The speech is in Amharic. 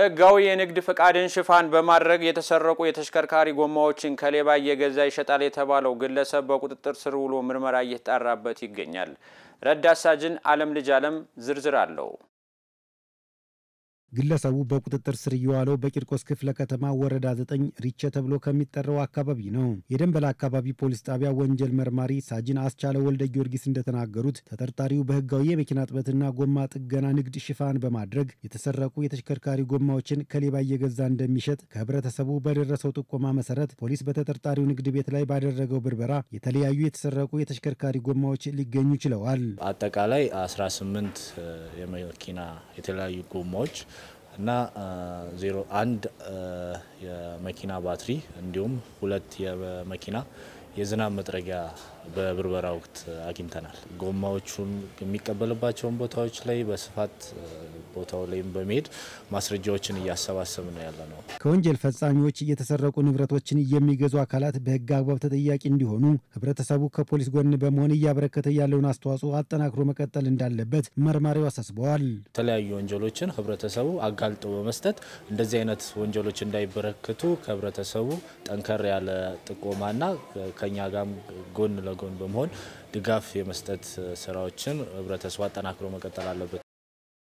ህጋዊ የንግድ ፈቃድን ሽፋን በማድረግ የተሰረቁ የተሽከርካሪ ጎማዎችን ከሌባ እየገዛ ይሸጣል የተባለው ግለሰብ በቁጥጥር ስር ውሎ ምርመራ እየተጣራበት ይገኛል። ረዳት ሳጅን አለም ልጅ አለም ዝርዝር አለው። ግለሰቡ በቁጥጥር ስር እየዋለው በቂርቆስ ክፍለ ከተማ ወረዳ 9 ሪቸ ተብሎ ከሚጠራው አካባቢ ነው። የደንበላ አካባቢ ፖሊስ ጣቢያ ወንጀል መርማሪ ሳጅን አስቻለ ወልደ ጊዮርጊስ እንደተናገሩት ተጠርጣሪው በህጋዊ የመኪና ጥበትና ጎማ ጥገና ንግድ ሽፋን በማድረግ የተሰረቁ የተሽከርካሪ ጎማዎችን ከሌባ እየገዛ እንደሚሸጥ ከህብረተሰቡ በደረሰው ጥቆማ መሰረት ፖሊስ በተጠርጣሪው ንግድ ቤት ላይ ባደረገው ብርበራ የተለያዩ የተሰረቁ የተሽከርካሪ ጎማዎች ሊገኙ ችለዋል። አጠቃላይ 18 የመኪና የተለያዩ ጎማዎች እና ዜሮ አንድ የመኪና ባትሪ እንዲሁም ሁለት የመኪና የዝናብ መጥረጊያ በብርበራ ወቅት አግኝተናል። ጎማዎቹን የሚቀበልባቸውን ቦታዎች ላይ በስፋት ቦታው ላይም በመሄድ ማስረጃዎችን ነው ያለ ነው። ከወንጀል ፈጻሚዎች እየተሰረቁ ንብረቶችን የሚገዙ አካላት በህግ አግባብ ተጠያቂ እንዲሆኑ ህብረተሰቡ ከፖሊስ ጎን በመሆን እያበረከተ ያለውን አስተዋጽኦ አጠናክሮ መቀጠል እንዳለበት መርማሪው አሳስበዋል። የተለያዩ ወንጀሎችን ህብረተሰቡ አጋልጦ በመስጠት እንደዚህ አይነት ወንጀሎች እንዳይበረከቱ ከህብረተሰቡ ጠንከር ያለ ጥቆማና ከኛ ጋም ጎን ጎን በመሆን ድጋፍ የመስጠት ስራዎችን ህብረተሰቡ አጠናክሮ መቀጠል አለበት።